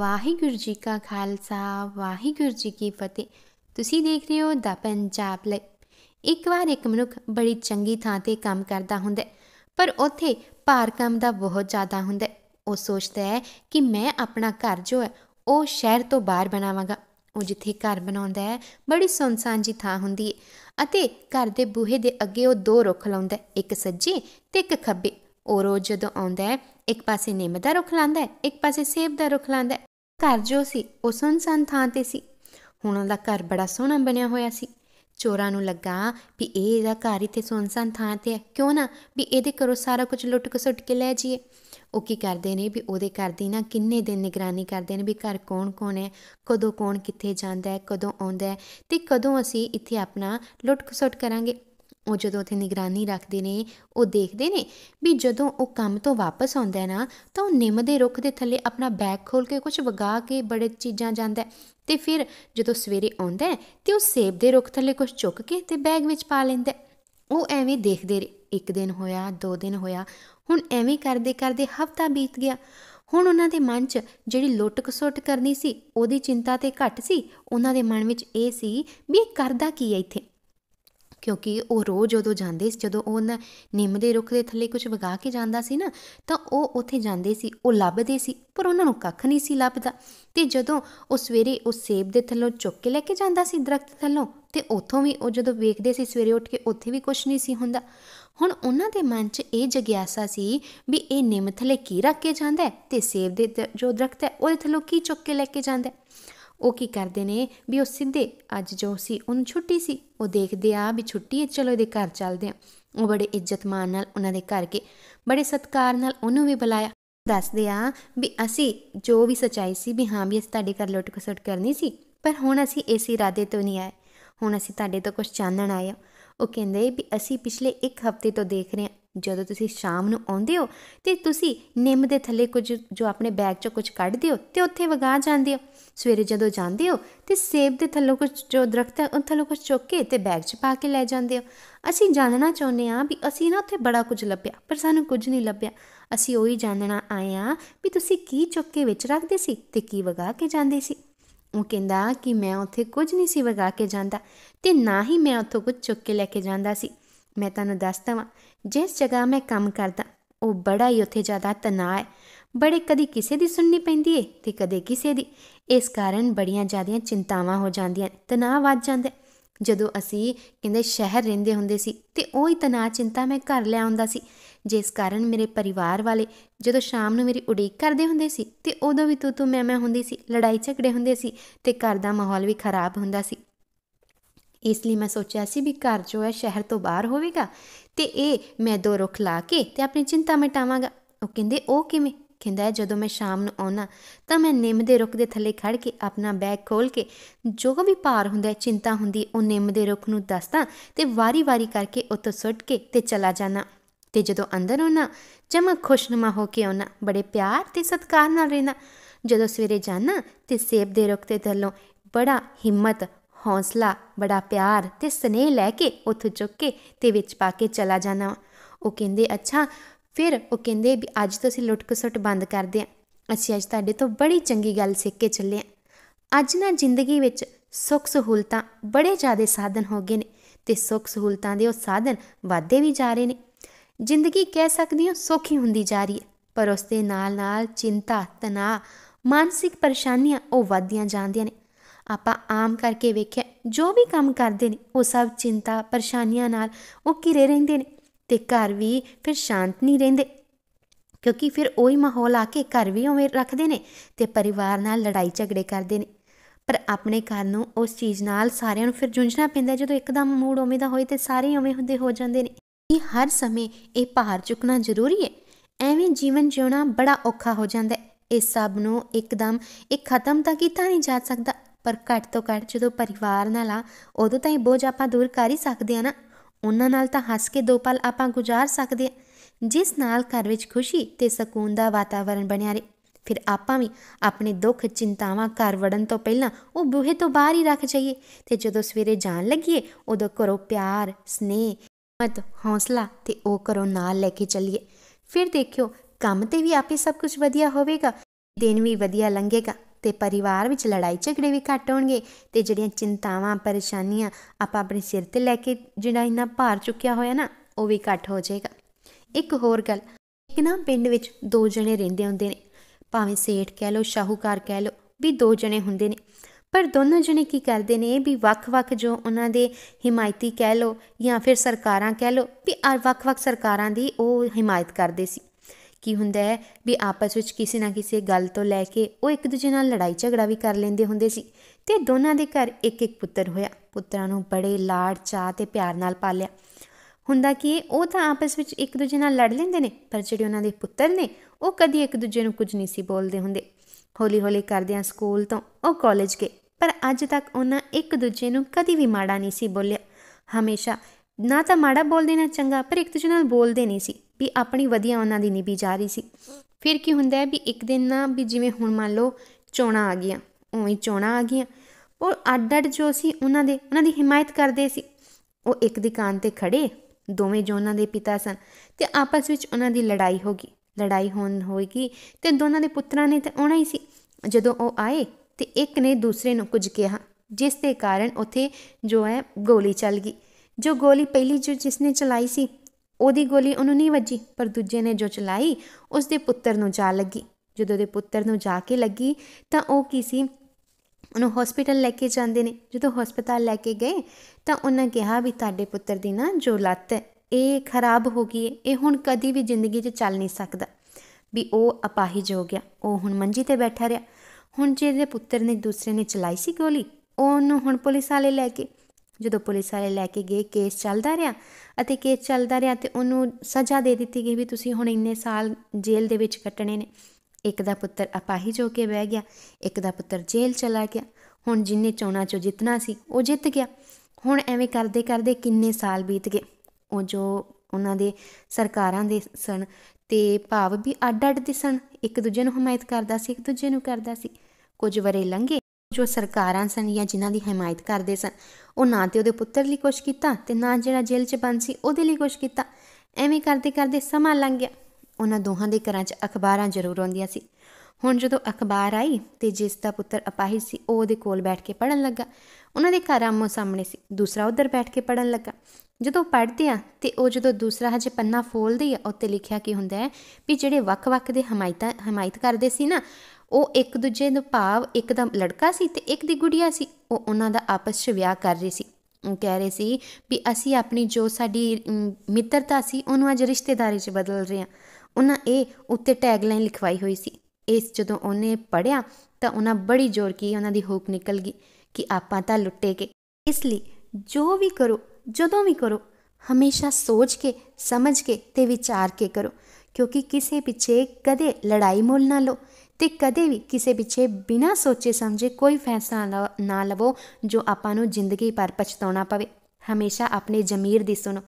ਵਾਹਿਗੁਰੂ ਜੀ ਕਾ ਖਾਲਸਾ ਵਾਹਿਗੁਰੂ ਜੀ ਕੀ ਫਤਿਹ ਤੁਸੀਂ ਦੇਖ ਰਹੇ ਹੋ ਦਾ ਪੰਜਾਬ ਲੈ ਇੱਕ ਵਾਰ ਇੱਕ ਮਨੁੱਖ ਬੜੀ ਚੰਗੀ ਥਾਂ ਤੇ ਕੰਮ ਕਰਦਾ ਹੁੰਦਾ ਪਰ ਉੱਥੇ ਭਾਰ ਕੰਮ ਦਾ ਬਹੁਤ ਜ਼ਿਆਦਾ ਹੁੰਦਾ ਉਹ ਸੋਚਦਾ ਹੈ ਕਿ ਮੈਂ ਆਪਣਾ ਘਰ ਜੋ ਹੈ ਉਹ ਸ਼ਹਿਰ ਤੋਂ ਬਾਹਰ ਬਣਾਵਾਂਗਾ ਉਹ ਜਿੱਥੇ ਘਰ ਬਣਾਉਂਦਾ ਹੈ ਬੜੀ ਸੁਨਸਾਨ ਜੀ ਥਾਂ ਹੁੰਦੀ ਹੈ ਅਤੇ ਘਰ ਦੇ ਬੂਹੇ ਦੇ ਅੱਗੇ ਉਹ ਦੋ ਰੁੱਖ ਲਾਉਂਦਾ ਇੱਕ ਸੱਜੇ ਤੇ ਇੱਕ ਖੱਬੇ ਉਹ ਰੋਜ਼ ਜਦੋਂ ਆਉਂਦਾ ਹੈ ਇੱਕ ਪਾਸੇ ਨਿੰਮ ਦਾ ਰੁੱਖ ਲਾਉਂਦਾ ਹੈ ਇੱਕ ਪਾਸੇ ਸੇਬ ਦਾ ਰੁੱਖ ਲਾਉਂਦਾ ਹੈ ਘਰ ਜੋ ਸੀ ਉਹ ਸੁਨਸਾਨ ਥਾਂ ਤੇ ਸੀ ਹੁਣ ਉਹਦਾ ਘਰ ਬੜਾ ਸੋਹਣਾ ਬਣਿਆ ਹੋਇਆ ਸੀ ਚੋਰਾਂ ਨੂੰ ਲੱਗਾ ਵੀ ਇਹ ਇਹਦਾ ਘਰ ਇੱਥੇ ਸੁਨਸਾਨ ਥਾਂ ਤੇ ਹੈ ਕਿਉਂ ਨਾ ਵੀ ਇਹਦੇ ਘਰੋਂ ਸਾਰਾ ਕੁਝ ਲੁੱਟ ਕੇ ਸੁੱਟ ਕੇ ਲੈ ਜਾਈਏ ਉਹ ਕੀ ਕਰਦੇ ਨੇ ਵੀ ਉਹਦੇ ਘਰ ਦੀ ਨਾ ਕਿੰਨੇ ਦਿਨ ਨਿਗਰਾਨੀ ਕਰਦੇ ਨੇ ਵੀ ਘਰ ਕੌਣ ਕੌਣ ਹੈ ਕਦੋਂ ਕੌਣ ਕਿੱਥੇ ਜਾਂਦਾ ਹੈ ਕਦੋਂ ਆਉਂਦਾ ਹੈ ਤੇ ਕਦੋਂ ਅਸੀਂ ਇੱਥੇ ਆਪਣਾ ਲੁੱਟ ਖਸੁੱਟ ਕਰਾਂਗੇ ਉਹ ਜਦੋਂ ਉੱਥੇ ਨਿਗਰਾਨੀ ਰੱਖਦੇ ਨੇ ਉਹ ਦੇਖਦੇ ਨੇ ਵੀ ਜਦੋਂ ਉਹ ਕੰਮ ਤੋਂ ਵਾਪਸ ਆਉਂਦਾ ਹੈ ਨਾ ਤਾਂ ਉਹ ਨਿੰਮ ਦੇ ਰੁੱਖ ਦੇ ਥੱਲੇ ਆਪਣਾ ਬੈਗ ਖੋਲ ਕੇ ਕੁਝ ਵਗਾ ਕੇ ਬੜੇ ਚੀਜ਼ਾਂ ਜਾਂਦਾ ਤੇ ਫਿਰ ਜਦੋਂ ਸਵੇਰੇ ਆਉਂਦਾ ਤੇ ਉਹ ਸੇਬ ਦੇ ਰੁੱਖ ਥੱਲੇ ਕੁਝ ਚੁੱਕ ਕੇ ਤੇ ਬੈਗ ਵਿੱਚ ਪਾ ਲੈਂਦਾ ਉਹ ਐਵੇਂ ਦੇਖਦੇ ਰਹੇ ਇੱਕ ਦਿਨ ਹੋਇਆ ਦੋ ਦਿਨ ਹੋਇਆ ਹੁਣ ਐਵੇਂ ਕਰਦੇ ਕਰਦੇ ਹਫਤਾ ਬੀਤ ਗਿਆ ਹੁਣ ਉਹਨਾਂ ਦੇ ਮਨ 'ਚ ਜਿਹੜੀ ਲੁੱਟਕਸੁੱਟ ਕਰਨੀ ਸੀ ਉਹਦੀ ਚਿੰਤਾ ਤੇ ਘਟ ਸੀ ਉਹਨਾਂ ਦੇ ਮਨ ਵਿੱਚ ਇਹ ਸੀ ਵੀ ਇਹ ਕਰਦਾ ਕੀ ਹੈ ਇੱਥੇ ਕਿਉਂਕਿ ਉਹ ਰੋਜ਼ ਉਦੋਂ ਜਾਂਦੇ ਸੀ ਜਦੋਂ ਉਹ ਨਿੰਮ ਦੇ ਰੁੱਖ ਦੇ ਥੱਲੇ ਕੁਝ ਵਗਾ ਕੇ ਜਾਂਦਾ ਸੀ ਨਾ ਤਾਂ ਉਹ ਉੱਥੇ ਜਾਂਦੇ ਸੀ ਉਹ ਲੱਭਦੇ ਸੀ ਪਰ ਉਹਨਾਂ ਨੂੰ ਕੱਖ ਨਹੀਂ ਸੀ ਲੱਭਦਾ ਤੇ ਜਦੋਂ ਉਹ ਸਵੇਰੇ ਉਹ ਸੇਬ ਦੇ ਥੱਲੋਂ ਚੁੱਕ ਕੇ ਲੈ ਕੇ ਜਾਂਦਾ ਸੀ ਦਰਖਤ ਥੱਲੋਂ ਤੇ ਉੱਥੋਂ ਵੀ ਉਹ ਜਦੋਂ ਵੇਖਦੇ ਸੀ ਸਵੇਰੇ ਉੱਠ ਕੇ ਉੱਥੇ ਵੀ ਕੁਝ ਨਹੀਂ ਸੀ ਹੁੰਦਾ ਹੁਣ ਉਹਨਾਂ ਦੇ ਮਨ 'ਚ ਇਹ ਜਗਿਆਸਾ ਸੀ ਵੀ ਇਹ ਨਿੰਮ ਥੱਲੇ ਕੀ ਰੱਖ ਕੇ ਜਾਂਦਾ ਤੇ ਸੇਬ ਦੇ ਜੋ ਦਰਖਤ ਹੈ ਉਹਦੇ ਥੱਲੋਂ ਕੀ ਚੁੱਕ ਕੇ ਲੈ ਕੇ ਜਾਂਦਾ ਉਹ ਕੀ ਕਰਦੇ ਨੇ ਵੀ ਉਹ ਸਿੱਧੇ ਅੱਜ ਜੋ ਸੀ ਉਹਨੂੰ ਛੁੱਟੀ ਸੀ ਉਹ ਦੇਖਦੇ ਆ ਵੀ ਛੁੱਟੀ ਹੈ ਚਲੋ ਇਹਦੇ ਘਰ ਚੱਲਦੇ ਆ ਉਹ ਬੜੇ ਇੱਜ਼ਤ ਮਾਨ ਨਾਲ ਉਹਨਾਂ ਦੇ ਘਰ ਕੇ ਬੜੇ ਸਤਕਾਰ ਨਾਲ ਉਹਨੂੰ ਵੀ ਬੁਲਾਇਆ ਦੱਸਦੇ ਆ ਵੀ ਅਸੀਂ ਜੋ ਵੀ ਸਚਾਈ ਸੀ ਵੀ ਹਾਂ ਵੀ ਅਸੀਂ ਤੁਹਾਡੇ ਘਰ ਲੁੱਟ ਖਸੁੱਟ ਕਰਨੀ ਸੀ ਪਰ ਹੁਣ ਅਸੀਂ ਇਸ ਇਰਾਦੇ ਤੋਂ ਨਹੀਂ ਆਏ ਹੁਣ ਅਸੀਂ ਤੁਹਾਡੇ ਤੋਂ ਕੁਝ ਜਾਣਨ ਆਏ ਉਹ ਕਹਿੰਦੇ ਵੀ ਅਸੀਂ ਪਿਛਲੇ 1 ਹਫ਼ਤੇ ਤੋਂ ਦੇਖ ਰਹੇ ਹਾਂ ਜਦੋਂ ਤੁਸੀਂ ਸ਼ਾਮ ਨੂੰ ਆਉਂਦੇ ਹੋ ਤੇ ਤੁਸੀਂ ਨਿੰਮ ਦੇ ਥੱਲੇ ਕੁਝ ਜੋ ਆਪਣੇ ਬੈਗ 'ਚੋਂ ਕੁਝ ਕੱਢਦੇ ਹੋ ਤੇ ਉੱਥੇ ਵਗਾ ਜਾਂਦੇ ਹੋ ਸਵੇਰੇ ਜਦੋਂ ਜਾਂਦੇ ਹੋ ਤੇ ਸੇਬ ਦੇ ਥੱਲੋਂ ਕੁਝ ਜੋ ਦਰਖਤ ਹੈ ਉਹ ਥੱਲੋਂ ਕੁਝ ਚੁੱਕ ਕੇ ਤੇ ਬੈਗ 'ਚ ਪਾ ਕੇ ਲੈ ਜਾਂਦੇ ਹੋ ਅਸੀਂ ਜਾਣਨਾ ਚਾਹੁੰਦੇ ਆ ਵੀ ਅਸੀਂ ਨਾ ਉੱਥੇ ਬੜਾ ਕੁਝ ਲੱਭਿਆ ਪਰ ਸਾਨੂੰ ਕੁਝ ਨਹੀਂ ਲੱਭਿਆ ਅਸੀਂ ਉਹੀ ਜਾਣਨਾ ਆਏ ਆ ਵੀ ਤੁਸੀਂ ਕੀ ਚੁੱਕ ਕੇ ਵਿੱਚ ਰੱਖਦੇ ਸੀ ਤੇ ਕੀ ਵਗਾ ਕੇ ਜਾਂਦੇ ਸੀ ਉਹ ਕਹਿੰਦਾ ਕਿ ਮੈਂ ਉੱਥੇ ਕੁਝ ਨਹੀਂ ਸੀ ਵਗਾ ਕੇ ਜਾਂਦਾ ਤੇ ਨਾ ਹੀ ਮੈਂ ਉੱਥੋਂ ਕੁਝ ਚੁੱਕ ਕੇ ਲੈ ਕੇ ਜਾਂਦਾ ਸੀ ਮੈਂ ਤੁਹਾਨੂੰ ਦੱਸ ਦਵਾਂ ਜਿਸ ਜਗ੍ਹਾ ਮੈਂ ਕੰਮ ਕਰਦਾ ਉਹ ਬੜਾ ਹੀ ਉੱਥੇ ਜ਼ਿਆਦਾ ਤਣਾਅ ਹੈ ਬੜੇ ਕਦੀ ਕਿਸੇ ਦੀ ਸੁਣਨੀ ਪੈਂਦੀ ਏ ਤੇ ਕਦੇ ਕਿਸੇ ਦੀ ਇਸ ਕਾਰਨ ਬੜੀਆਂ ਜ਼ਿਆਦੀਆਂ ਚਿੰਤਾਵਾਂ ਹੋ ਜਾਂਦੀਆਂ ਤਣਾਅ ਵੱਧ ਜਾਂਦਾ ਜਦੋਂ ਅਸੀਂ ਕਹਿੰਦੇ ਸ਼ਹਿਰ ਰਹਿੰਦੇ ਹੁੰਦੇ ਸੀ ਤੇ ਉਹ ਹੀ ਤਣਾਅ ਚਿੰਤਾ ਮੈਂ ਘਰ ਲੈ ਆਉਂਦਾ ਸੀ ਜਿਸ ਕਾਰਨ ਮੇਰੇ ਪਰਿਵਾਰ ਵਾਲੇ ਜਦੋਂ ਸ਼ਾਮ ਨੂੰ ਮੇਰੀ ਉਡੀਕ ਕਰਦੇ ਹੁੰਦੇ ਸੀ ਤੇ ਉਦੋਂ ਵੀ ਤੂੰ ਤੂੰ ਮੈਂ ਮੈਂ ਹੁੰਦੀ ਸੀ ਲੜਾਈ ਝਗੜੇ ਹੁੰਦੇ ਸੀ ਤੇ ਘਰ ਦਾ ਮਾਹੌਲ ਵੀ ਖਰਾਬ ਹੁੰਦਾ ਸੀ ਇਸ ਲਈ ਮੈਂ ਸੋਚਿਆ ਸੀ ਵੀ ਘਰ ਜੋ ਹੈ ਸ਼ਹਿਰ ਤੋਂ ਬਾਹਰ ਹੋਵੇਗਾ ਤੇ ਇਹ ਮੈਂ ਦੋ ਰੁੱਖ ਲਾ ਕੇ ਤੇ ਆਪਣੀ ਚਿੰਤਾ ਮਿਟਾਵਾਂਗਾ ਉਹ ਕਹਿੰਦੇ ਉਹ ਕਿਵੇਂ ਕਹਿੰਦਾ ਜਦੋਂ ਮੈਂ ਸ਼ਾਮ ਨੂੰ ਆਉਣਾ ਤਾਂ ਮੈਂ ਨਿੰਮ ਦੇ ਰੁੱਖ ਦੇ ਥੱਲੇ ਖੜ ਕੇ ਆਪਣਾ ਬੈਗ ਖੋਲ ਕੇ ਜੋ ਵੀ ਭਾਰ ਹੁੰਦਾ ਚਿੰਤਾ ਹੁੰਦੀ ਉਹ ਨਿੰਮ ਦੇ ਰੁੱਖ ਨੂੰ ਦੱਸਦਾ ਤੇ ਵਾਰੀ-ਵਾਰੀ ਕਰਕੇ ਉੱਤੋਂ ਸੁੱਟ ਕੇ ਤੇ ਚਲਾ ਜਾਣਾ ਤੇ ਜਦੋਂ ਅੰਦਰ ਆਉਣਾ ਚਮਕ ਖੁਸ਼ਨਮਾ ਹੋ ਕੇ ਆਉਣਾ ਬੜੇ ਪਿਆਰ ਤੇ ਸਤਿਕਾਰ ਨਾਲ ਰਹਿਣਾ ਜਦੋਂ ਸਵੇਰੇ ਜਾਣਾ ਤੇ ਸੇਬ ਦੇ ਰੁੱਖ ਤੇ ਥੱਲੋਂ ਬੜਾ ਹਿੰਮਤ ਹੌਸਲਾ ਬੜਾ ਪਿਆਰ ਤੇ ਸਨੇਹ ਲੈ ਕੇ ਉੱਥੇ ਚੁੱਕ ਕੇ ਤੇ ਵਿੱਚ ਪਾ ਕੇ ਚਲਾ ਜਾਣਾ ਉਹ ਕਹਿੰਦੇ ਅੱਛਾ ਫਿਰ ਉਹ ਕਹਿੰਦੇ ਵੀ ਅੱਜ ਅਸੀਂ ਲੁੱਟਕਸਟ ਬੰਦ ਕਰਦੇ ਆ ਅਸੀਂ ਅੱਜ ਤੁਹਾਡੇ ਤੋਂ ਬੜੀ ਚੰਗੀ ਗੱਲ ਸਿੱਖ ਕੇ ਚੱਲੇ ਆਂ ਅੱਜ ਨਾ ਜ਼ਿੰਦਗੀ ਵਿੱਚ ਸੁੱਖ ਸਹੂਲਤਾਂ ਬੜੇ ਜ਼ਿਆਦੇ ਸਾਧਨ ਹੋ ਗਏ ਨੇ ਤੇ ਸੁੱਖ ਸਹੂਲਤਾਂ ਦੇ ਉਹ ਸਾਧਨ ਵਾਧੇ ਵੀ ਜਾ ਰਹੇ ਨੇ ਜ਼ਿੰਦਗੀ ਕਹਿ ਸਕਦੀ ਹਾਂ ਸੌਖੀ ਹੁੰਦੀ ਜਾ ਰਹੀ ਹੈ ਪਰ ਉਸ ਦੇ ਨਾਲ-ਨਾਲ ਚਿੰਤਾ, ਤਣਾਅ, ਮਾਨਸਿਕ ਪਰੇਸ਼ਾਨੀਆਂ ਉਹ ਵਧਦੀਆਂ ਜਾਂਦੀਆਂ ਨੇ ਆਪਾਂ ਆਮ ਕਰਕੇ ਵੇਖਿਆ ਜੋ ਵੀ ਕੰਮ ਕਰਦੇ ਨੇ ਉਹ ਸਭ ਚਿੰਤਾ ਪਰੇਸ਼ਾਨੀਆਂ ਨਾਲ ਉਹ ਘਿਰੇ ਰਹਿੰਦੇ ਨੇ ਤੇ ਘਰ ਵੀ ਫਿਰ ਸ਼ਾਂਤ ਨਹੀਂ ਰਹਿੰਦੇ ਕਿਉਂਕਿ ਫਿਰ ਉਹੀ ਮਾਹੌਲ ਆ ਕੇ ਘਰ ਵੀ ਉਵੇਂ ਰੱਖਦੇ ਨੇ ਤੇ ਪਰਿਵਾਰ ਨਾਲ ਲੜਾਈ ਝਗੜੇ ਕਰਦੇ ਨੇ ਪਰ ਆਪਣੇ ਘਰ ਨੂੰ ਉਸ ਚੀਜ਼ ਨਾਲ ਸਾਰਿਆਂ ਨੂੰ ਫਿਰ ਜੁੰਝਣਾ ਪੈਂਦਾ ਜਦੋਂ ਇੱਕਦਮ ਮੂਡ ਉਵੇਂ ਦਾ ਹੋਏ ਤੇ ਸਾਰੇ ਉਵੇਂ ਹੁੰਦੇ ਹੋ ਜਾਂਦੇ ਨੇ ਇਹ ਹਰ ਸਮੇਂ ਇਹ ਭਾਰ ਚੁੱਕਣਾ ਜ਼ਰੂਰੀ ਹੈ ਐਵੇਂ ਜੀਵਨ ਜਿਉਣਾ ਬੜਾ ਔਖਾ ਹੋ ਜਾਂਦਾ ਹੈ ਇਹ ਸਭ ਨੂੰ ਇੱਕਦਮ ਇਹ ਖਤਮ ਤਾਂ ਕੀਤਾ ਨਹੀਂ ਜਾ ਸਕਦਾ ਪਰ ਘੱਟ ਤੋਂ ਘੱਟ ਜਦੋਂ ਪਰਿਵਾਰ ਨਾਲ ਆ ਉਦੋਂ ਤਾਂ ਇਹ ਬੋਝ ਆਪਾਂ ਦੂਰ ਕਰ ਹੀ ਸਕਦੇ ਆ ਨਾ ਉਹਨਾਂ ਨਾਲ ਤਾਂ ਹੱਸ ਕੇ ਦੋ ਪਲ ਆਪਾਂ ਗੁਜ਼ਾਰ ਸਕਦੇ ਆ ਜਿਸ ਨਾਲ ਘਰ ਵਿੱਚ ਖੁਸ਼ੀ ਤੇ ਸਕੂਨ ਦਾ ਵਾਤਾਵਰਣ ਬਣਿਆ ਰਹੇ ਫਿਰ ਆਪਾਂ ਵੀ ਆਪਣੇ ਦੁੱਖ ਚਿੰਤਾਵਾਂ ਘਰ ਵੜਨ ਤੋਂ ਪਹਿਲਾਂ ਉਹ ਬੂਹੇ ਤੋਂ ਬਾਹਰ ਹੀ ਰੱਖ ਜਾਈਏ ਤੇ ਜਦੋਂ ਸਵੇਰੇ ਜਾਣ ਲੱਗੀਏ ਉਦੋਂ ਕਰੋ ਪਿਆਰ ਸਨੇਹ ਮਤ ਹੌਸਲਾ ਤੇ ਉਹ ਕਰੋ ਨਾਲ ਲੈ ਕੇ ਚੱਲੀਏ ਫਿਰ ਦੇਖਿਓ ਕੰਮ ਤੇ ਵੀ ਆਪੇ ਸਭ ਕੁਝ ਵਧੀਆ ਹੋਵੇਗਾ ਦਿਨ ਵੀ ਵਧੀਆ ਲੰਘੇਗਾ ਤੇ ਪਰਿਵਾਰ ਵਿੱਚ ਲੜਾਈ ਝਗੜੇ ਵੀ ਘੱਟ ਹੋਣਗੇ ਤੇ ਜਿਹੜੀਆਂ ਚਿੰਤਾਵਾਂ ਪਰੇਸ਼ਾਨੀਆਂ ਆਪਾਂ ਆਪਣੇ ਸਿਰ ਤੇ ਲੈ ਕੇ ਜਿਹੜਾ ਇੰਨਾ ਭਾਰ ਚੁੱਕਿਆ ਹੋਇਆ ਨਾ ਉਹ ਵੀ ਘੱਟ ਹੋ ਜਾਏਗਾ ਇੱਕ ਹੋਰ ਗੱਲ ਇੱਕ ਨਾ ਪਿੰਡ ਵਿੱਚ ਦੋ ਜਣੇ ਰਹਿੰਦੇ ਹੁੰਦੇ ਨੇ ਭਾਵੇਂ ਸੇਠ ਕਹਿ ਲੋ ਸ਼ਾਹੂਕਾਰ ਕਹਿ ਲੋ ਵੀ ਦੋ ਜਣੇ ਹੁੰਦੇ ਨੇ ਪਰ ਦੋਨੋਂ ਜਣੇ ਕੀ ਕਰਦੇ ਨੇ ਵੀ ਵੱਖ-ਵੱਖ ਜੋ ਉਹਨਾਂ ਦੇ ਹਿਮਾਇਤੀ ਕਹਿ ਲੋ ਜਾਂ ਫਿਰ ਸਰਕਾਰਾਂ ਕਹਿ ਲੋ ਵੀ ਆ ਵੱਖ-ਵੱਖ ਸਰਕਾਰਾਂ ਦੀ ਉਹ ਹਿਮਾਇਤ ਕਰਦੇ ਸੀ ਕੀ ਹੁੰਦਾ ਹੈ ਵੀ ਆਪਸ ਵਿੱਚ ਕਿਸੇ ਨਾ ਕਿਸੇ ਗੱਲ ਤੋਂ ਲੈ ਕੇ ਉਹ ਇੱਕ ਦੂਜੇ ਨਾਲ ਲੜਾਈ ਝਗੜਾ ਵੀ ਕਰ ਲੈਂਦੇ ਹੁੰਦੇ ਸੀ ਤੇ ਦੋਨਾਂ ਦੇ ਘਰ ਇੱਕ ਇੱਕ ਪੁੱਤਰ ਹੋਇਆ ਪੁੱਤਰਾਂ ਨੂੰ ਬੜੇ ਲਾਡ ਚਾਹ ਤੇ ਪਿਆਰ ਨਾਲ ਪਾਲਿਆ ਹੁੰਦਾ ਕਿ ਉਹ ਤਾਂ ਆਪਸ ਵਿੱਚ ਇੱਕ ਦੂਜੇ ਨਾਲ ਲੜ ਲੈਂਦੇ ਨੇ ਪਰ ਜਿਹੜੇ ਉਹਨਾਂ ਦੇ ਪੁੱਤਰ ਨੇ ਉਹ ਕਦੀ ਇੱਕ ਦੂਜੇ ਨੂੰ ਕੁਝ ਨਹੀਂ ਸੀ ਬੋਲਦੇ ਹੁੰਦੇ ਹੌਲੀ-ਹੌਲੀ ਕਰਦਿਆਂ ਸਕੂਲ ਤੋਂ ਉਹ ਕਾਲਜ ਗਏ ਪਰ ਅੱਜ ਤੱਕ ਉਹਨਾਂ ਇੱਕ ਦੂਜੇ ਨੂੰ ਕਦੀ ਵੀ ਮਾੜਾ ਨਹੀਂ ਸੀ ਬੋਲਿਆ ਹਮੇਸ਼ਾ ਨਾ ਤਾਂ ਮਾੜਾ ਬੋਲਦੇ ਨਾ ਚੰਗਾ ਪਰ ਇੱਕ ਦੂਜੇ ਨਾਲ ਬੋਲਦੇ ਨਹੀਂ ਸੀ ਵੀ ਆਪਣੀ ਵਧੀਆ ਉਹਨਾਂ ਦੀ ਨਿਭੀ ਜਾ ਰਹੀ ਸੀ ਫਿਰ ਕੀ ਹੁੰਦਾ ਹੈ ਵੀ ਇੱਕ ਦਿਨ ਨਾ ਵੀ ਜਿਵੇਂ ਹੁਣ ਮੰਨ ਲਓ ਚੋਣਾ ਆ ਗਈਆਂ ਉਵੇਂ ਚੋਣਾ ਆ ਗਈਆਂ ਉਹ ਅੱਡ-ਅੱਡ ਜੋ ਸੀ ਉਹਨਾਂ ਦੇ ਉਹਨਾਂ ਦੀ ਹਮਾਇਤ ਕਰਦੇ ਸੀ ਉਹ ਇੱਕ ਦੁਕਾਨ ਤੇ ਖੜੇ ਦੋਵੇਂ ਜੋ ਉਹਨਾਂ ਦੇ ਪਿਤਾ ਸਨ ਤੇ ਆਪਸ ਵਿੱਚ ਉਹਨਾਂ ਦੀ ਲੜਾਈ ਹੋ ਗਈ ਲੜਾਈ ਹੋਣ ਹੋਏਗੀ ਤੇ ਦੋਨਾਂ ਦੇ ਪੁੱਤਰਾਂ ਨੇ ਤੇ ਆਉਣਾ ਹੀ ਸੀ ਜਦੋਂ ਉਹ ਆਏ ਤੇ ਇੱਕ ਨੇ ਦੂਸਰੇ ਨੂੰ ਕੁਝ ਕਿਹਾ ਜਿਸ ਦੇ ਕਾਰਨ ਉਥੇ ਜੋ ਹੈ ਗੋਲੀ ਚੱਲ ਗਈ ਜੋ ਗੋਲੀ ਪਹਿਲੀ ਜੋ ਜਿਸਨੇ ਚਲਾਈ ਸੀ ਉਹਦੀ ਗੋਲੀ ਉਹਨੂੰ ਨਹੀਂ ਵੱਜੀ ਪਰ ਦੂਜੇ ਨੇ ਜੋ ਚਲਾਈ ਉਸ ਦੇ ਪੁੱਤਰ ਨੂੰ ਜਾ ਲੱਗੀ ਜਦੋਂ ਦੇ ਪੁੱਤਰ ਨੂੰ ਜਾ ਕੇ ਲੱਗੀ ਤਾਂ ਉਹ ਕੀ ਸੀ ਉਹਨੂੰ ਹਸਪੀਟਲ ਲੈ ਕੇ ਜਾਂਦੇ ਨੇ ਜਦੋਂ ਹਸਪਤਾਲ ਲੈ ਕੇ ਗਏ ਤਾਂ ਉਹਨਾਂ ਕਿਹਾ ਵੀ ਤੁਹਾਡੇ ਪੁੱਤਰ ਦੀ ਨਾ ਜੋ ਲੱਤ ਹੈ ਇਹ ਖਰਾਬ ਹੋ ਗਈ ਹੈ ਇਹ ਹੁਣ ਕਦੀ ਵੀ ਜ਼ਿੰਦਗੀ 'ਚ ਚੱਲ ਨਹੀਂ ਸਕਦਾ ਵੀ ਉਹ ਅਪਾਹਿਜ ਹੋ ਗਿਆ ਉਹ ਹੁਣ ਮੰਜੀ ਤੇ ਬੈਠਾ ਰਿਹਾ ਹੁਣ ਜਿਹਦੇ ਪੁੱਤਰ ਨੇ ਦੂਸਰੇ ਨੇ ਚਲਾਈ ਸੀ ਗੋਲੀ ਉਹਨੂੰ ਹੁਣ ਪੁਲਿਸ ਵਾਲੇ ਲੈ ਕੇ ਜਦੋਂ ਪੁਲਿਸ ਵਾਲੇ ਲੈ ਕੇ ਗਏ ਕੇਸ ਚੱਲਦਾ ਰਿਹਾ ਅਤੇ ਕੇਸ ਚੱਲਦਾ ਰਿਹਾ ਤੇ ਉਹਨੂੰ ਸਜ਼ਾ ਦੇ ਦਿੱਤੀ ਗਈ ਵੀ ਤੁਸੀਂ ਹੁਣ ਇੰਨੇ ਸਾਲ ਜੇਲ੍ਹ ਦੇ ਵਿੱਚ ਕੱਟਣੇ ਨੇ ਇੱਕ ਦਾ ਪੁੱਤਰ ਅਪਾਹੀ ਹੋ ਕੇ ਬਹਿ ਗਿਆ ਇੱਕ ਦਾ ਪੁੱਤਰ ਜੇਲ੍ਹ ਚਲਾ ਗਿਆ ਹੁਣ ਜਿੰਨੇ ਚੋਣਾ ਚੋ ਜਿੱਤਣਾ ਸੀ ਉਹ ਜਿੱਤ ਗਿਆ ਹੁਣ ਐਵੇਂ ਕਰਦੇ ਕਰਦੇ ਕਿੰਨੇ ਸਾਲ ਬੀਤ ਗਏ ਉਹ ਜੋ ਉਹਨਾਂ ਦੇ ਸਰਕਾਰਾਂ ਦੇ ਸਨ ਤੇ ਭਾਵ ਵੀ ਅੱਡ-ਅੱਡ ਦੇ ਸਨ ਇੱਕ ਦੂਜੇ ਨੂੰ ਹਮਾਇਤ ਕਰਦਾ ਸੀ ਇੱਕ ਦੂਜੇ ਨੂੰ ਕਰਦਾ ਸੀ ਕੁਝ ਵਰੇ ਲੰਘੇ ਜੋ ਸਰਕਾਰਾਂ ਸਨ ਜਾਂ ਜਿਨ੍ਹਾਂ ਦੀ ਹਮਾਇਤ ਕਰਦੇ ਸਨ ਉਹ ਨਾ ਤੇ ਉਹਦੇ ਪੁੱਤਰ ਲਈ ਕੁਝ ਕੀਤਾ ਤੇ ਨਾ ਜਿਹੜਾ ਜੇਲ੍ਹ 'ਚ ਬੰਦ ਸੀ ਉਹਦੇ ਲਈ ਕੁਝ ਕੀਤਾ ਐਵੇਂ ਕਰਦੇ ਕਰਦੇ ਸਮਾਂ ਲੰਘ ਗਿਆ ਉਹਨਾਂ ਦੋਹਾਂ ਦੇ ਘਰਾਂ 'ਚ ਅਖਬਾਰਾਂ ਜ਼ਰੂਰ ਆਉਂਦੀਆਂ ਸੀ ਹੁਣ ਜਦੋਂ ਅਖਬਾਰ ਆਈ ਤੇ ਜਿਸ ਦਾ ਪੁੱਤਰ ਅਪਾਹਿਜ ਸੀ ਉਹ ਉਹਦੇ ਕੋਲ ਬੈਠ ਕੇ ਪੜਨ ਲੱਗਾ ਉਹਨਾਂ ਦੇ ਘਰ ਆਮੋ ਸਾਹਮਣੇ ਸੀ ਦੂਸਰਾ ਉਧਰ ਬੈਠ ਕੇ ਪੜਨ ਲੱਗਾ ਜਦੋਂ ਪੜਦੇ ਆ ਤੇ ਉਹ ਜਦੋਂ ਦੂਸਰਾ ਹਜੇ ਪੰਨਾ ਫੋਲਦੀ ਆ ਉੱਤੇ ਲਿਖਿਆ ਕੀ ਹੁੰਦਾ ਹੈ ਵੀ ਜਿਹੜੇ ਵੱਖ-ਵੱਖ ਦੇ ਹਮਾਇਤਾ ਹਮਾਇਤ ਕਰਦੇ ਸੀ ਨਾ ਉਹ ਇੱਕ ਦੂਜੇ ਨੂੰ ਭਾਵ ਇੱਕ ਦਾ ਲੜਕਾ ਸੀ ਤੇ ਇੱਕ ਦੀ ਗੁੜੀਆ ਸੀ ਉਹ ਉਹਨਾਂ ਦਾ ਆਪਸ ਵਿੱਚ ਵਿਆਹ ਕਰ ਰਹੀ ਸੀ ਉਹ ਕਹਿ ਰਹੀ ਸੀ ਵੀ ਅਸੀਂ ਆਪਣੀ ਜੋ ਸਾਡੀ ਮਿੱਤਰਤਾ ਸੀ ਉਹਨੂੰ ਅੱਜ ਰਿਸ਼ਤੇਦਾਰੀ 'ਚ ਬਦਲ ਰਹੇ ਹਾਂ ਉਹਨਾਂ ਇਹ ਉੱਤੇ ਟੈਗ ਲਾਈਨ ਲਿਖਵਾਈ ਹੋਈ ਸੀ ਇਸ ਜਦੋਂ ਉਹਨੇ ਪੜਿਆ ਤਾਂ ਉਹਨਾਂ ਬੜੀ ਜ਼ੋਰ ਕੀ ਉਹਨਾਂ ਦੀ ਹੋਕ ਨਿਕਲ ਗਈ ਕਿ ਆਪਾਂ ਤਾਂ ਲੁੱਟੇ ਗਏ ਇਸ ਲਈ ਜੋ ਵੀ ਕਰੋ ਜਦੋਂ ਵੀ ਕਰੋ ਹਮੇਸ਼ਾ ਸੋਚ ਕੇ ਸਮਝ ਕੇ ਤੇ ਵਿਚਾਰ ਕੇ ਕਰੋ ਕਿਉਂਕਿ ਕਿਸੇ ਪਿੱਛੇ ਕਦੇ ਲੜਾਈ ਮੋਲ ਨਾ ਲਓ ਤੇ ਕਦੇ ਵੀ ਕਿਸੇ ਪਿੱਛੇ ਬਿਨਾਂ ਸੋਚੇ ਸਮਝੇ ਕੋਈ ਫੈਸਲਾ ਨਾ ਲਵੋ ਜੋ ਆਪਾਂ ਨੂੰ ਜ਼ਿੰਦਗੀ ਪਰ ਪਛਤਾਉਣਾ ਪਵੇ ਹਮੇਸ਼ਾ ਆਪਣੇ ਜ਼ਮੀਰ ਦੀ ਸੁਣੋ